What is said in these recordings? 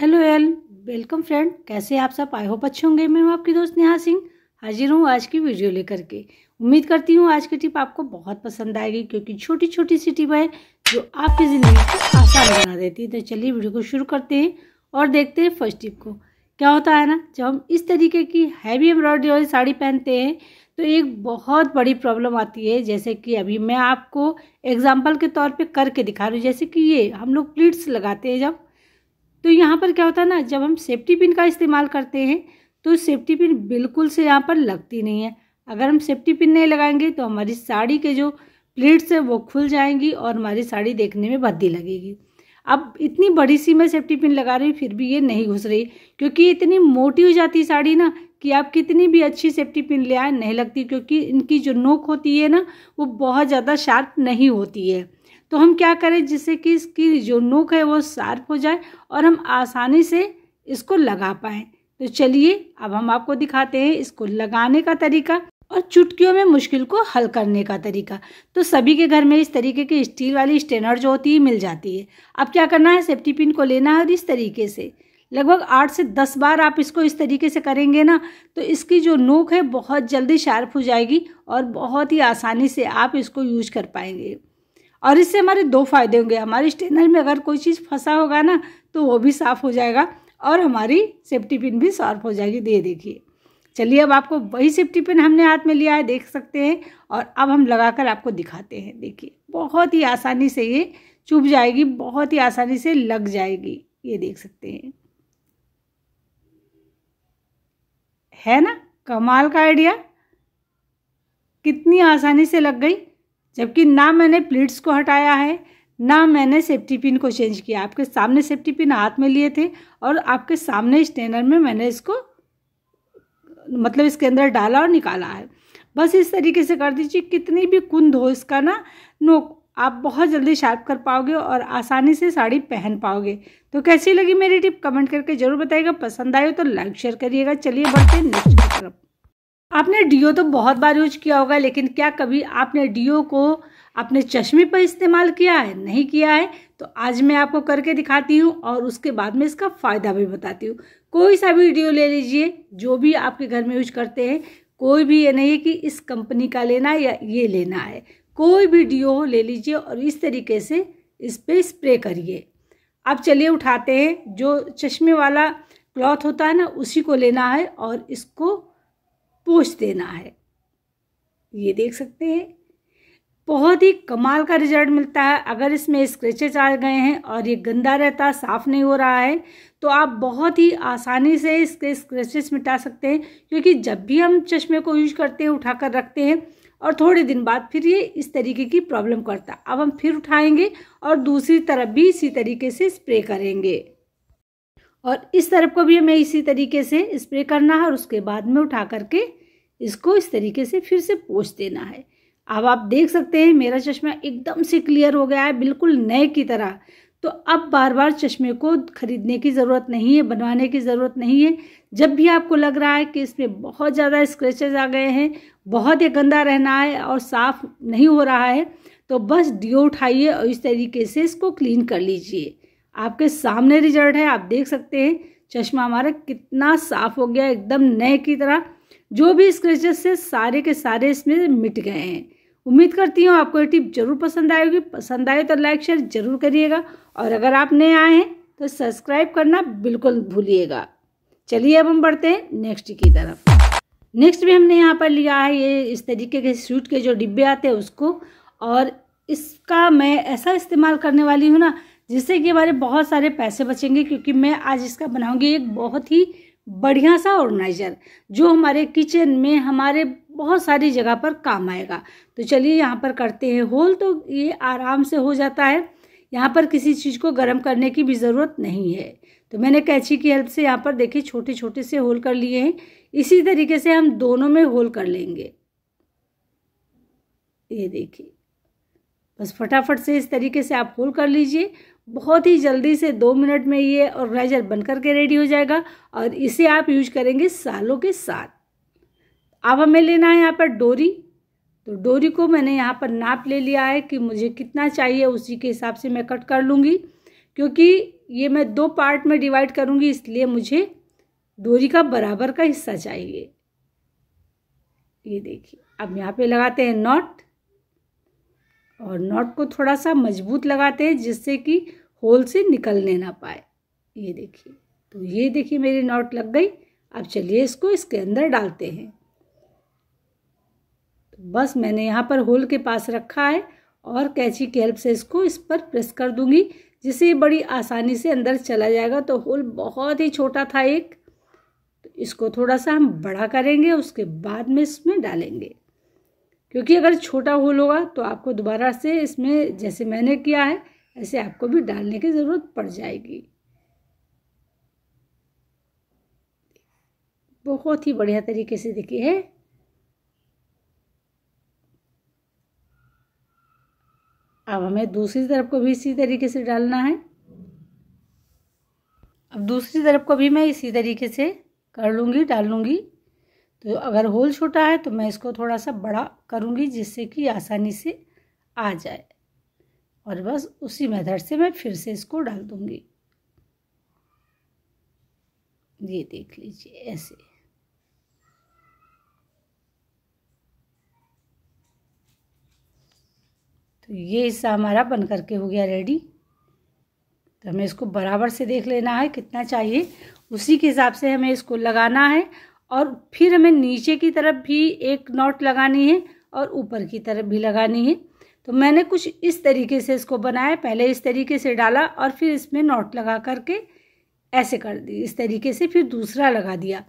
hello L welcome friend कैसे आप सब आई होप अच्छे होंगे मैं हूँ आपकी दोस्त नेहा सिंह हाजिर हूँ आज की वीडियो लेकर के उम्मीद करती हूँ आज की टिप आपको बहुत पसंद आएगी क्योंकि छोटी छोटी सी टिप है जो आपकी ज़िंदगी को आसान बना देती है तो चलिए वीडियो को शुरू करते हैं और देखते हैं फर्स्ट टिप को क्या होता है ना जब हम इस तरीके की हैवी एम्ब्रॉयडरी वाली साड़ी पहनते हैं तो एक बहुत बड़ी प्रॉब्लम आती है जैसे कि अभी मैं आपको एग्जाम्पल के तौर पर करके दिखा रही हूँ जैसे कि ये हम लोग प्लीट्स लगाते हैं जब तो यहाँ पर क्या होता है ना जब हम सेफ्टी पिन का इस्तेमाल करते हैं तो सेफ्टी पिन बिल्कुल से यहाँ पर लगती नहीं है अगर हम सेफ्टी पिन नहीं लगाएंगे तो हमारी साड़ी के जो प्लेट्स हैं वो खुल जाएंगी और हमारी साड़ी देखने में भद्दी लगेगी अब इतनी बड़ी सी मैं सेफ्टी पिन लगा रही हूँ फिर भी ये नहीं घुस रही क्योंकि इतनी मोटी हो जाती साड़ी ना कि आप कितनी भी अच्छी सेफ्टी पिन ले आए नहीं लगती क्योंकि इनकी जो नोक होती है ना वो बहुत ज़्यादा शार्प नहीं होती है तो हम क्या करें जिससे कि इसकी जो नोक है वो शार्प हो जाए और हम आसानी से इसको लगा पाएँ तो चलिए अब हम आपको दिखाते हैं इसको लगाने का तरीका और चुटकियों में मुश्किल को हल करने का तरीका तो सभी के घर में इस तरीके की स्टील वाली स्टेनर जो होती है मिल जाती है अब क्या करना है सेफ्टी पिन को लेना है और इस तरीके से लगभग आठ से दस बार आप इसको इस तरीके से करेंगे ना तो इसकी जो नोक है बहुत जल्दी शार्प हो जाएगी और बहुत ही आसानी से आप इसको यूज कर पाएंगे और इससे हमारे दो फायदे होंगे हमारे स्टेनर में अगर कोई चीज़ फंसा होगा ना तो वो भी साफ़ हो जाएगा और हमारी सेफ्टी पिन भी सॉर्फ हो जाएगी दे देखिए चलिए अब आपको वही सेफ्टी पिन हमने हाथ में लिया है देख सकते हैं और अब हम लगाकर आपको दिखाते हैं देखिए बहुत ही आसानी से ये चुभ जाएगी बहुत ही आसानी से लग जाएगी ये देख सकते हैं है ना कमाल का आइडिया कितनी आसानी से लग गई जबकि ना मैंने प्लीट्स को हटाया है ना मैंने सेफ्टी पिन को चेंज किया आपके सामने सेफ्टी पिन हाथ में लिए थे और आपके सामने स्टेनर में मैंने इसको मतलब इसके अंदर डाला और निकाला है बस इस तरीके से कर दीजिए कितनी भी कुंद हो इसका ना नोक आप बहुत जल्दी शार्प कर पाओगे और आसानी से साड़ी पहन पाओगे तो कैसी लगी मेरी टिप कमेंट करके जरूर बताइएगा पसंद आए तो लाइक शेयर करिएगा चलिए बढ़ते नेक्स्ट आपने डीओ तो बहुत बार यूज किया होगा लेकिन क्या कभी आपने डीओ को अपने चश्मे पर इस्तेमाल किया है नहीं किया है तो आज मैं आपको करके दिखाती हूँ और उसके बाद में इसका फ़ायदा भी बताती हूँ कोई सा भी डीओ ले लीजिए जो भी आपके घर में यूज करते हैं कोई भी ये नहीं है कि इस कंपनी का लेना या ये लेना है कोई भी डीओ ले लीजिए और इस तरीके से इस पर स्प्रे करिए अब चलिए उठाते हैं जो चश्मे वाला क्लॉथ होता है ना उसी को लेना है और इसको पोछ देना है ये देख सकते हैं बहुत ही कमाल का रिजल्ट मिलता है अगर इसमें स्क्रेचेज आ गए हैं और ये गंदा रहता है साफ़ नहीं हो रहा है तो आप बहुत ही आसानी से इसके स्क्रेचेस मिटा सकते हैं क्योंकि जब भी हम चश्मे को यूज करते हैं उठाकर रखते हैं और थोड़े दिन बाद फिर ये इस तरीके की प्रॉब्लम करता अब हम फिर उठाएंगे और दूसरी तरफ भी इसी तरीके से स्प्रे करेंगे और इस तरफ को भी हमें इसी तरीके से स्प्रे करना है और उसके बाद में उठा करके इसको इस तरीके से फिर से पोछ देना है अब आप देख सकते हैं मेरा चश्मा एकदम से क्लियर हो गया है बिल्कुल नए की तरह तो अब बार बार चश्मे को खरीदने की ज़रूरत नहीं है बनवाने की ज़रूरत नहीं है जब भी आपको लग रहा है कि इसमें बहुत ज़्यादा स्क्रेचेज आ गए हैं बहुत ही गंदा रहना है और साफ़ नहीं हो रहा है तो बस डिओ उठाइए और इस तरीके से इसको क्लीन कर लीजिए आपके सामने रिजल्ट है आप देख सकते हैं चश्मा हमारा कितना साफ हो गया एकदम नए की तरह जो भी स्क्रेचेस से सारे के सारे इसमें मिट गए हैं उम्मीद करती हूँ आपको ये टिप जरूर पसंद आएगी पसंद आए तो लाइक शेयर जरूर करिएगा और अगर आप नए आए हैं तो सब्सक्राइब करना बिल्कुल भूलिएगा चलिए अब हम बढ़ते हैं नेक्स्ट की तरफ नेक्स्ट भी हमने यहाँ पर लिया है ये इस तरीके के सूट के जो डिब्बे आते हैं उसको और इसका मैं ऐसा इस्तेमाल करने वाली हूँ ना जिससे कि हमारे बहुत सारे पैसे बचेंगे क्योंकि मैं आज इसका बनाऊंगी एक बहुत ही बढ़िया सा ऑर्गेनाइजर जो हमारे किचन में हमारे बहुत सारी जगह पर काम आएगा तो चलिए यहाँ पर करते हैं होल तो ये आराम से हो जाता है यहाँ पर किसी चीज़ को गर्म करने की भी ज़रूरत नहीं है तो मैंने कैची की हेल्प से यहाँ पर देखिए छोटे छोटे से होल कर लिए हैं इसी तरीके से हम दोनों में होल कर लेंगे ये देखिए बस फटाफट से इस तरीके से आप होल कर लीजिए बहुत ही जल्दी से दो मिनट में ये ऑर्गेनाइजर बन करके रेडी हो जाएगा और इसे आप यूज करेंगे सालों के साथ अब हमें लेना है यहाँ पर डोरी तो डोरी को मैंने यहाँ पर नाप ले लिया है कि मुझे कितना चाहिए उसी के हिसाब से मैं कट कर लूँगी क्योंकि ये मैं दो पार्ट में डिवाइड करूँगी इसलिए मुझे डोरी का बराबर का हिस्सा चाहिए ये देखिए अब यहाँ पे लगाते हैं नॉट और नॉट को थोड़ा सा मजबूत लगाते हैं जिससे कि होल से निकलने ना पाए ये देखिए तो ये देखिए मेरी नॉट लग गई अब चलिए इसको इसके अंदर डालते हैं तो बस मैंने यहाँ पर होल के पास रखा है और कैची की हेल्प से इसको इस पर प्रेस कर दूंगी जिससे ये बड़ी आसानी से अंदर चला जाएगा तो होल बहुत ही छोटा था एक तो इसको थोड़ा सा हम बड़ा करेंगे उसके बाद में इसमें डालेंगे क्योंकि अगर छोटा होल होगा तो आपको दोबारा से इसमें जैसे मैंने किया है ऐसे आपको भी डालने की ज़रूरत पड़ जाएगी बहुत ही बढ़िया तरीके से देखिए है अब हमें दूसरी तरफ को भी इसी तरीके से डालना है अब दूसरी तरफ को भी मैं इसी तरीके से कर लूँगी डाल लूँगी तो अगर होल छोटा है तो मैं इसको थोड़ा सा बड़ा करूँगी जिससे कि आसानी से आ जाए और बस उसी मेथड से मैं फिर से इसको डाल दूँगी ये देख लीजिए ऐसे तो ये हिस्सा हमारा बन करके हो गया रेडी तो हमें इसको बराबर से देख लेना है कितना चाहिए उसी के हिसाब से हमें इसको लगाना है और फिर हमें नीचे की तरफ भी एक नॉट लगानी है और ऊपर की तरफ भी लगानी है तो मैंने कुछ इस तरीके से इसको बनाया पहले इस तरीके से डाला और फिर इसमें नॉट लगा करके ऐसे कर दी इस तरीके से फिर दूसरा लगा दिया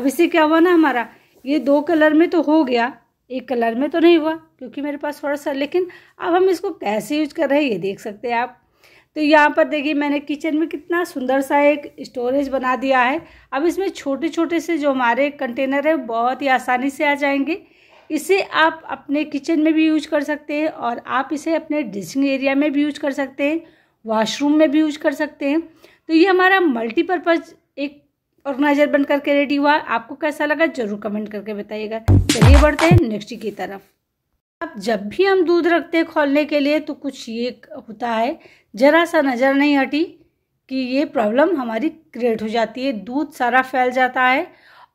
अब इससे क्या हुआ ना हमारा ये दो कलर में तो हो गया एक कलर में तो नहीं हुआ क्योंकि मेरे पास थोड़ा सा लेकिन अब हम इसको कैसे यूज कर रहे हैं ये देख सकते हैं आप तो यहाँ पर देखिए मैंने किचन में कितना सुंदर सा एक स्टोरेज बना दिया है अब इसमें छोटे छोटे से जो हमारे कंटेनर है बहुत ही आसानी से आ जाएंगे इसे आप अपने किचन में भी यूज कर सकते हैं और आप इसे अपने ड्रेसिंग एरिया में भी यूज कर सकते हैं वॉशरूम में भी यूज कर सकते हैं तो ये हमारा मल्टीपर्पज़ एक ऑर्गेनाइजर बन करके रेडी हुआ आपको कैसा लगा जरूर कमेंट करके बताइएगा चलिए बढ़ते हैं नेक्स्ट की तरफ अब जब भी हम दूध रखते हैं खोलने के लिए तो कुछ ये होता है ज़रा सा नज़र नहीं हटी कि ये प्रॉब्लम हमारी क्रिएट हो जाती है दूध सारा फैल जाता है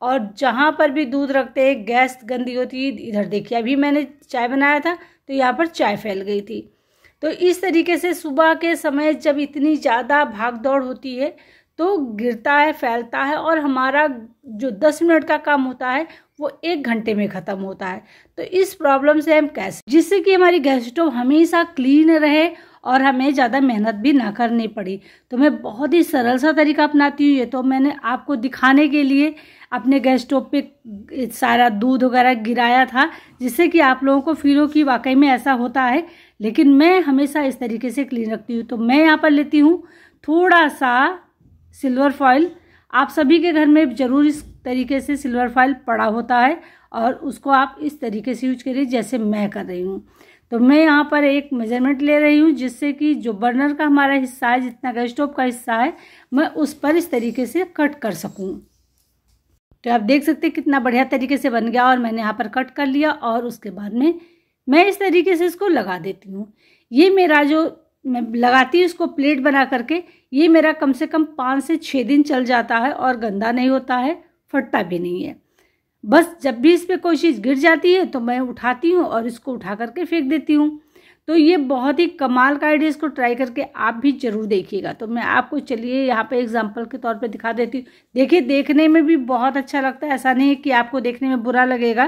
और जहाँ पर भी दूध रखते हैं गैस गंदी होती है इधर देखिए अभी मैंने चाय बनाया था तो यहाँ पर चाय फैल गई थी तो इस तरीके से सुबह के समय जब इतनी ज़्यादा भाग दौड़ होती है तो गिरता है फैलता है और हमारा जो दस मिनट का काम होता है वो एक घंटे में ख़त्म होता है तो इस प्रॉब्लम से हम कैसे जिससे कि हमारी गैस स्टोव हमेशा क्लीन रहे और हमें ज़्यादा मेहनत भी ना करनी पड़ी तो मैं बहुत ही सरल सा तरीका अपनाती हूँ ये तो मैंने आपको दिखाने के लिए अपने गैस स्टोव पे सारा दूध वगैरह गिराया था जिससे कि आप लोगों को फील हो कि वाकई में ऐसा होता है लेकिन मैं हमेशा इस तरीके से क्लीन रखती हूँ तो मैं यहाँ पर लेती हूँ थोड़ा सा सिल्वर फॉइल आप सभी के घर में ज़रूर इस तरीके से सिल्वर फाइल पड़ा होता है और उसको आप इस तरीके से यूज करिए जैसे मैं कर रही हूँ तो मैं यहाँ पर एक मेजरमेंट ले रही हूँ जिससे कि जो बर्नर का हमारा हिस्सा है जितना गैस स्टोव का हिस्सा है मैं उस पर इस तरीके से कट कर सकूँ तो आप देख सकते हैं कितना बढ़िया तरीके से बन गया और मैंने यहाँ पर कट कर लिया और उसके बाद में मैं इस तरीके से इसको लगा देती हूँ ये मेरा जो मैं लगाती हूँ इसको प्लेट बना करके ये मेरा कम से कम पाँच से छः दिन चल जाता है और गंदा नहीं होता है फटता भी नहीं है बस जब भी इस पर कोई चीज़ गिर जाती है तो मैं उठाती हूँ और इसको उठा करके फेंक देती हूँ तो ये बहुत ही कमाल का आइडिया इसको ट्राई करके आप भी ज़रूर देखिएगा तो मैं आपको चलिए यहाँ पे एग्जांपल के तौर पे दिखा देती हूँ देखिए देखने में भी बहुत अच्छा लगता है ऐसा नहीं है कि आपको देखने में बुरा लगेगा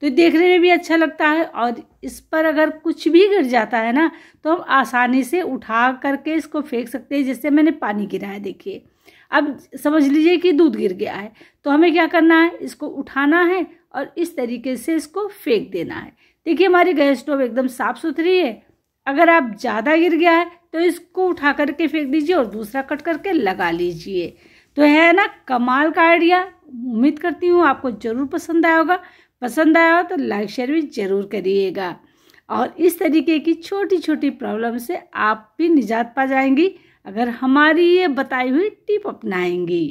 तो देखने में भी अच्छा लगता है और इस पर अगर कुछ भी गिर जाता है ना तो हम आसानी से उठा करके इसको फेंक सकते हैं जिससे मैंने पानी गिराया देखिए अब समझ लीजिए कि दूध गिर गया है तो हमें क्या करना है इसको उठाना है और इस तरीके से इसको फेंक देना है देखिए हमारी गैस स्टोव एकदम साफ़ सुथरी है अगर आप ज़्यादा गिर गया है तो इसको उठा करके फेंक दीजिए और दूसरा कट करके लगा लीजिए तो है ना कमाल का आइडिया उम्मीद करती हूँ आपको ज़रूर पसंद आया होगा पसंद आया हो तो लाइक शेयर भी ज़रूर करिएगा और इस तरीके की छोटी छोटी प्रॉब्लम से आप भी निजात पा जाएंगी अगर हमारी ये बताई हुई टिप अपनाएंगी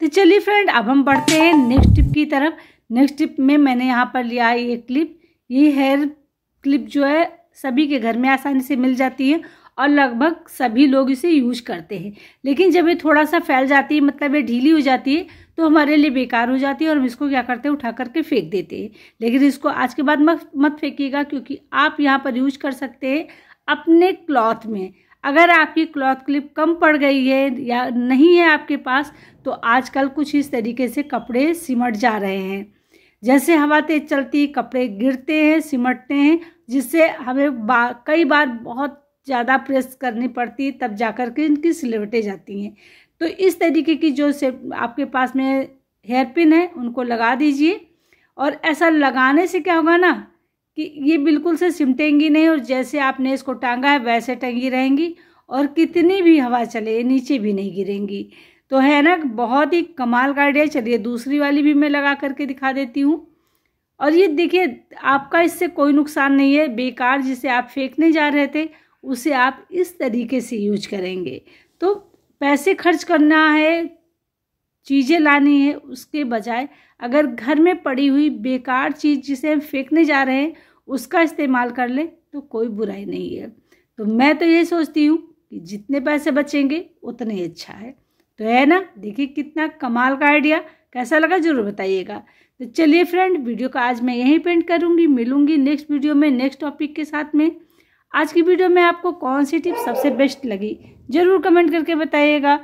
तो चलिए फ्रेंड अब हम बढ़ते हैं नेक्स्ट टिप की तरफ नेक्स्ट टिप में मैंने यहाँ पर लिया है ये क्लिप ये हेयर क्लिप जो है सभी के घर में आसानी से मिल जाती है और लगभग सभी लोग इसे यूज करते हैं लेकिन जब ये थोड़ा सा फैल जाती है मतलब ये ढीली हो जाती है तो हमारे लिए बेकार हो जाती है और हम इसको क्या करते हैं उठा करके फेंक देते हैं लेकिन इसको आज के बाद मत मत फेंकीगा क्योंकि आप यहाँ पर यूज कर सकते हैं अपने क्लॉथ में अगर आपकी क्लॉथ क्लिप कम पड़ गई है या नहीं है आपके पास तो आजकल कुछ इस तरीके से कपड़े सिमट जा रहे हैं जैसे हवा तेज चलती कपड़े गिरते हैं सिमटते हैं जिससे हमें बा, कई बार बहुत ज़्यादा प्रेस करनी पड़ती है तब जाकर के इनकी सिलवटें जाती हैं तो इस तरीके की जो से आपके पास में हेयर पिन है उनको लगा दीजिए और ऐसा लगाने से क्या होगा ना कि ये बिल्कुल से सिमटेंगी नहीं और जैसे आपने इसको टांगा है वैसे टंगी रहेंगी और कितनी भी हवा चले नीचे भी नहीं गिरेंगी तो है ना बहुत ही कमाल का आइडिया चलिए दूसरी वाली भी मैं लगा करके दिखा देती हूँ और ये देखिए आपका इससे कोई नुकसान नहीं है बेकार जिसे आप फेंकने जा रहे थे उसे आप इस तरीके से यूज करेंगे तो पैसे खर्च करना है चीज़ें लानी है उसके बजाय अगर घर में पड़ी हुई बेकार चीज़ जिसे हम फेंकने जा रहे हैं उसका इस्तेमाल कर लें तो कोई बुराई नहीं है तो मैं तो ये सोचती हूँ कि जितने पैसे बचेंगे उतने ही अच्छा है तो है ना देखिए कितना कमाल का आइडिया कैसा लगा जरूर बताइएगा तो चलिए फ्रेंड वीडियो का आज मैं यहीं पेंट करूँगी मिलूँगी नेक्स्ट वीडियो में नेक्स्ट टॉपिक के साथ में आज की वीडियो में आपको कौन सी टिप सबसे बेस्ट लगी ज़रूर कमेंट करके बताइएगा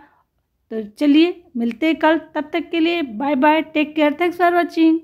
तो चलिए मिलते हैं कल तब तक के लिए bye bye take care thanks for watching